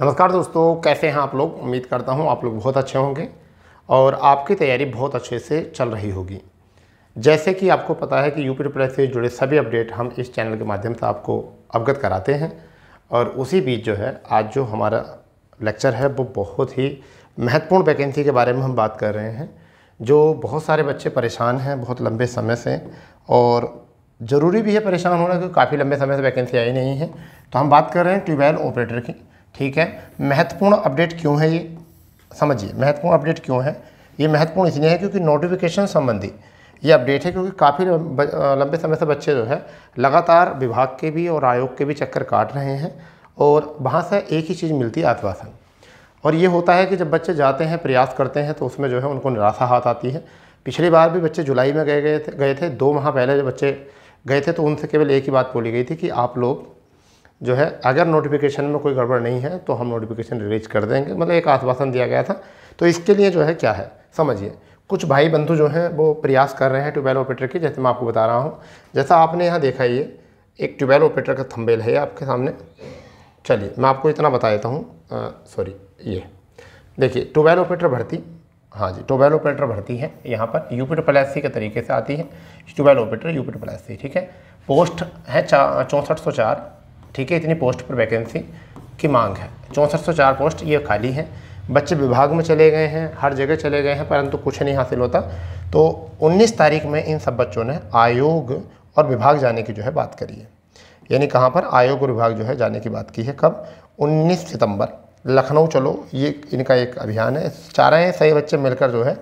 नमस्कार दोस्तों कैसे हैं आप लोग उम्मीद करता हूं आप लोग बहुत अच्छे होंगे और आपकी तैयारी बहुत अच्छे से चल रही होगी जैसे कि आपको पता है कि यूपी प्रेस से जुड़े सभी अपडेट हम इस चैनल के माध्यम से आपको अवगत कराते हैं और उसी बीच जो है आज जो हमारा लेक्चर है वो बहुत ही महत्वपूर्ण वैकेंसी के बारे में हम बात कर रहे हैं जो बहुत सारे बच्चे परेशान हैं बहुत लंबे समय से और ज़रूरी भी है परेशान होना क्योंकि काफ़ी लंबे समय से वैकेंसी आई नहीं है तो हम बात कर रहे हैं ट्यूबवेल ऑपरेटर की ठीक है महत्वपूर्ण अपडेट क्यों है ये समझिए महत्वपूर्ण अपडेट क्यों है ये महत्वपूर्ण इसलिए है क्योंकि नोटिफिकेशन संबंधी ये अपडेट है क्योंकि काफ़ी लंबे समय से बच्चे जो है लगातार विभाग के भी और आयोग के भी चक्कर काट रहे हैं और वहाँ से एक ही चीज़ मिलती है आत्वासन और ये होता है कि जब बच्चे जाते हैं प्रयास करते हैं तो उसमें जो है उनको निराशा हाथ आती है पिछली बार भी बच्चे जुलाई में गए गए थे गए थे दो माह पहले जब बच्चे गए थे तो उनसे केवल एक ही बात बोली गई थी कि आप लोग जो है अगर नोटिफिकेशन में कोई गड़बड़ नहीं है तो हम नोटिफिकेशन रिलीज कर देंगे मतलब एक आश्वासन दिया गया था तो इसके लिए जो है क्या है समझिए कुछ भाई बंधु जो हैं वो प्रयास कर रहे हैं ट्यूबवेल ऑपरेटर के जैसे मैं आपको बता रहा हूँ जैसा आपने यहाँ देखा ये एक ट्यूबवेल ऑपरेटर का थम्बेल है आपके सामने चलिए मैं आपको इतना बता देता हूँ सॉरी ये देखिए ट्यूबवेल ऑपरेटर भर्ती हाँ जी ट्यूबवेल ऑपरेटर भर्ती है यहाँ पर यू पी प्लस सी के तरीके से आती है tubewell operator U P plus c ठीक है पोस्ट है चौंसठ सौ चार ठीक है इतनी पोस्ट पर वैकेंसी की मांग है चौंसठ पोस्ट ये खाली हैं बच्चे विभाग में चले गए हैं हर जगह चले गए हैं परंतु कुछ नहीं हासिल होता तो 19 तारीख में इन सब बच्चों ने आयोग और विभाग जाने की जो है बात करी है यानी कहाँ पर आयोग और विभाग जो है जाने की बात की है कब 19 सितंबर लखनऊ चलो ये इनका एक अभियान है चाह रहे हैं सही बच्चे मिलकर जो है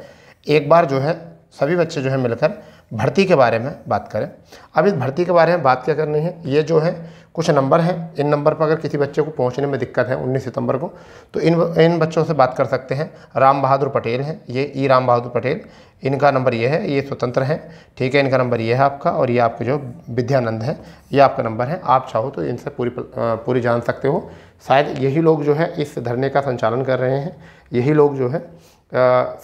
एक बार जो है सभी बच्चे जो है मिलकर भर्ती के बारे में बात करें अब इस भर्ती के बारे में बात क्या करनी है ये जो है कुछ नंबर हैं इन नंबर पर अगर किसी बच्चे को पहुंचने में दिक्कत है 19 सितंबर को तो इन इन बच्चों से बात कर सकते हैं राम बहादुर पटेल हैं ये ई राम बहादुर पटेल इनका नंबर ये है ये स्वतंत्र हैं ठीक है इनका नंबर ये है आपका और ये आपके जो विद्यानंद है ये आपका नंबर है आप चाहो तो इनसे पूरी पूरी जान सकते हो शायद यही लोग जो है इस धरने का संचालन कर रहे हैं यही लोग जो है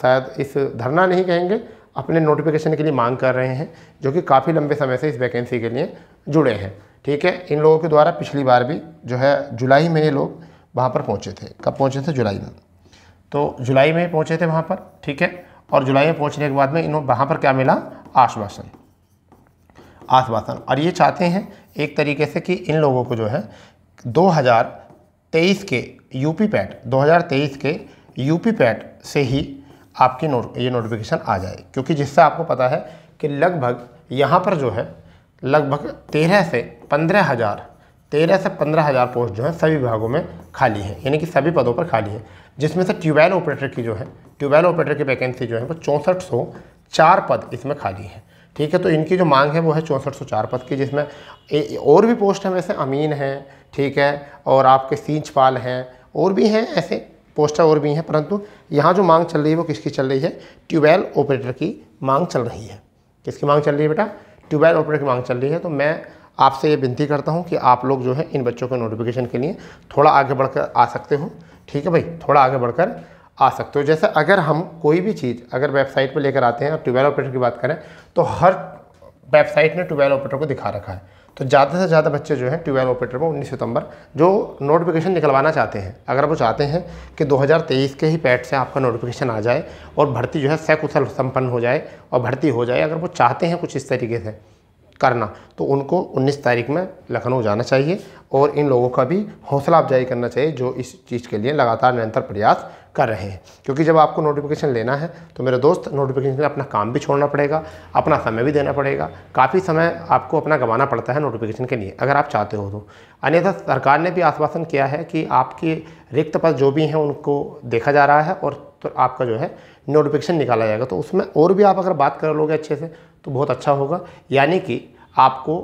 शायद इस धरना नहीं कहेंगे अपने नोटिफिकेशन के लिए मांग कर रहे हैं जो कि काफ़ी लंबे समय से इस वैकेंसी के लिए जुड़े हैं ठीक है इन लोगों के द्वारा पिछली बार भी जो है जुलाई में ये लोग वहाँ पर पहुँचे थे कब पहुँचे थे जुलाई में तो जुलाई में पहुँचे थे वहाँ पर ठीक है और जुलाई में पहुँचने के बाद में इन वहाँ पर क्या मिला आश्वासन आश्वासन और ये चाहते हैं एक तरीके से कि इन लोगों को जो है 2023 के यूपी पैट 2023 के यूपी पैट से ही आपकी नोट ये नोटिफिकेशन आ जाए क्योंकि जिससे आपको पता है कि लगभग यहाँ पर जो है लगभग तेरह से पंद्रह हज़ार तेरह से पंद्रह हज़ार पोस्ट जो है सभी विभागों में खाली है यानी कि सभी पदों पर खाली है जिसमें से ट्यूबवेल ऑपरेटर की जो है ट्यूबवेल ऑपरेटर की वैकेंसी जो है वो चौंसठ सौ चार पद इसमें खाली है ठीक है तो इनकी जो मांग है वो है चौंसठ सौ चार पद की जिसमें ए, और भी पोस्ट हैं वैसे अमीन हैं ठीक है और आपके सींचपाल हैं और भी हैं ऐसे पोस्टर और भी हैं परंतु यहाँ जो मांग चल रही है वो किसकी चल रही है ट्यूबवेल ऑपरेटर की मांग चल रही है किसकी मांग चल रही है बेटा ट्यूबवेल ऑपरेटर की मांग चल रही है तो मैं आपसे ये विनती करता हूँ कि आप लोग जो है इन बच्चों के नोटिफिकेशन के लिए थोड़ा आगे बढ़कर आ सकते हो ठीक है भाई थोड़ा आगे बढ़कर आ सकते हो जैसे अगर हम कोई भी चीज़ अगर वेबसाइट पर लेकर आते हैं और ट्यूबवेल ऑपरेटर की बात करें तो हर वेबसाइट ने ट्यूबवेल ऑपरेटर को दिखा रखा है तो ज़्यादा से ज़्यादा बच्चे जो हैं ट्यूबवेल ऑपरेटर में उन्नीस सितंबर जो नोटिफिकेशन निकलवाना चाहते हैं अगर वो चाहते हैं कि 2023 के ही पैट से आपका नोटिफिकेशन आ जाए और भर्ती जो है सैकुशल संपन्न हो जाए और भर्ती हो जाए अगर वो चाहते हैं कुछ इस तरीके से करना तो उनको 19 तारीख में लखनऊ जाना चाहिए और इन लोगों का भी हौसला अफजाई करना चाहिए जो इस चीज़ के लिए लगातार निरंतर प्रयास कर रहे हैं क्योंकि जब आपको नोटिफिकेशन लेना है तो मेरे दोस्त नोटिफिकेशन अपना काम भी छोड़ना पड़ेगा अपना समय भी देना पड़ेगा काफ़ी समय आपको अपना गंवाना पड़ता है नोटिफिकेशन के लिए अगर आप चाहते हो तो अन्यथा सरकार ने भी आश्वासन किया है कि आपके रिक्त पद जो भी हैं उनको देखा जा रहा है और तो आपका जो है नोटिफिकेशन निकाला जाएगा तो उसमें और भी आप अगर बात कर लोगे अच्छे से तो बहुत अच्छा होगा यानी कि आपको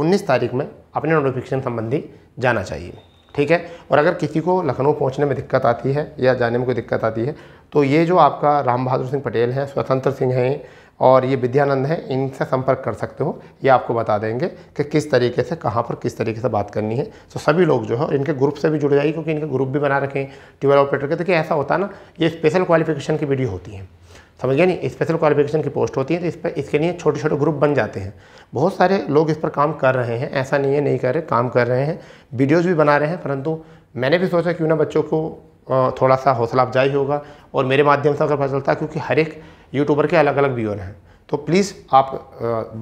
19 तारीख में अपने नोटिफिकेशन संबंधी जाना चाहिए ठीक है और अगर किसी को लखनऊ पहुंचने में दिक्कत आती है या जाने में कोई दिक्कत आती है तो ये जो आपका राम बहादुर सिंह पटेल हैं स्वतंत्र सिंह हैं और ये विद्यानंद हैं इनसे संपर्क कर सकते हो ये आपको बता देंगे कि किस तरीके से कहाँ पर किस तरीके से बात करनी है तो सभी लोग जो है इनके ग्रुप से भी जुड़ जाएगी क्योंकि इनके ग्रुप भी बना रखें ट्यूबल ऑपरेटर के देखिए ऐसा होता है ना ये स्पेशल क्वालिफिकेशन की वीडियो होती है समझ गया नहीं स्पेशल क्वालिफिकेशन की पोस्ट होती है तो इस पर इसके लिए छोटे छोटे ग्रुप बन जाते हैं बहुत सारे लोग इस पर काम कर रहे हैं ऐसा नहीं है नहीं कर रहे काम कर रहे हैं वीडियोज़ भी बना रहे हैं परंतु मैंने भी सोचा क्यों ना बच्चों को थोड़ा सा हौसला अफजाई होगा और मेरे माध्यम से अगर पता चलता है क्योंकि हर एक यूट्यूबर के अलग अलग व्यूअर हैं तो प्लीज़ आप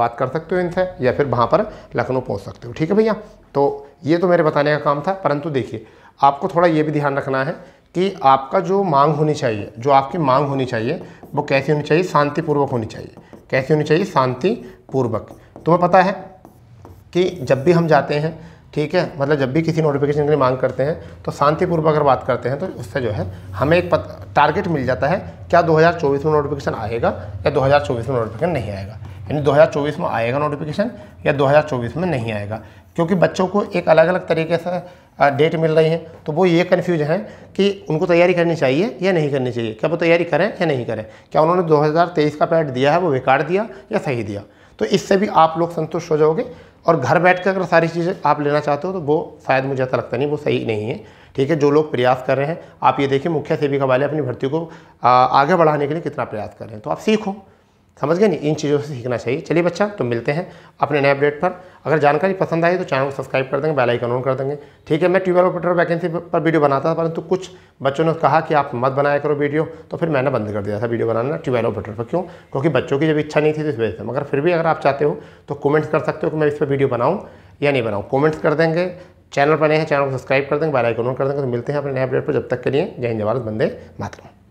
बात कर सकते हो इनसे या फिर वहाँ पर लखनऊ पहुँच सकते हो ठीक है भैया तो ये तो मेरे बताने का काम था परंतु देखिए आपको थोड़ा ये भी ध्यान रखना है कि आपका जो मांग होनी चाहिए जो आपकी मांग होनी चाहिए वो कैसी होनी चाहिए शांतिपूर्वक होनी चाहिए कैसी होनी चाहिए शांतिपूर्वक तुम्हें पता है कि जब भी हम जाते हैं ठीक है मतलब जब भी किसी नोटिफिकेशन के लिए मांग करते हैं तो शांतिपूर्वक अगर बात करते हैं तो उससे जो है हमें एक टारगेट मिल जाता है क्या 2024 में नोटिफिकेशन आएगा या 2024 में नोटिफिकेशन नहीं आएगा यानी 2024 में आएगा नोटिफिकेशन या 2024 में नहीं आएगा क्योंकि बच्चों को एक अलग अलग तरीके से डेट मिल रही है तो वो ये कन्फ्यूज हैं कि उनको तैयारी करनी चाहिए या नहीं करनी चाहिए क्या वो तैयारी करें या नहीं करें क्या उन्होंने 2023 का पैड दिया है वो बेकार दिया या सही दिया तो इससे भी आप लोग संतुष्ट हो जाओगे और घर बैठ कर अगर सारी चीज़ें आप लेना चाहते हो तो वो शायद मुझे ऐसा लगता नहीं वो सही नहीं है ठीक है जो लोग प्रयास कर रहे हैं आप ये देखिए मुख्य सेविका वाले अपनी भर्ती को आगे बढ़ाने के लिए कितना प्रयास कर रहे हैं तो आप सीखो समझ गए नहीं इन चीज़ों से सीखना चाहिए चलिए बच्चा तो मिलते हैं अपने नए अपडेट पर अगर जानकारी पसंद आई तो चैनल को सब्सक्राइब कर देंगे बेल आइकन ऑन कर देंगे ठीक है मैं ट्यूबवेल ऑपरेटर वैकेंसी पर वीडियो बनाता था परंतु कुछ बच्चों ने कहा कि आप मत बनाया करो वीडियो तो फिर मैंने बंद कर दिया था वीडियो बनाना ट्यूबवेल ऑपरेटर पर क्यों क्योंकि बच्चों की जब इच्छा नहीं थी तो इस वजह से मगर फिर भी अगर आप चाहते हो तो कमेंट्स कर सकते हो कि मैं इस पर वीडियो बनाऊँ या नहीं बनाऊँ कमेंट्स कर देंगे चैनल पर नहीं है चैनल को सब्सक्राइब कर देंगे बेल आइकन ऑन कर देंगे तो मिलते हैं अपने नए अपडेट पर जब तक के लिए जय हिंद जवाहर बंदे मातरम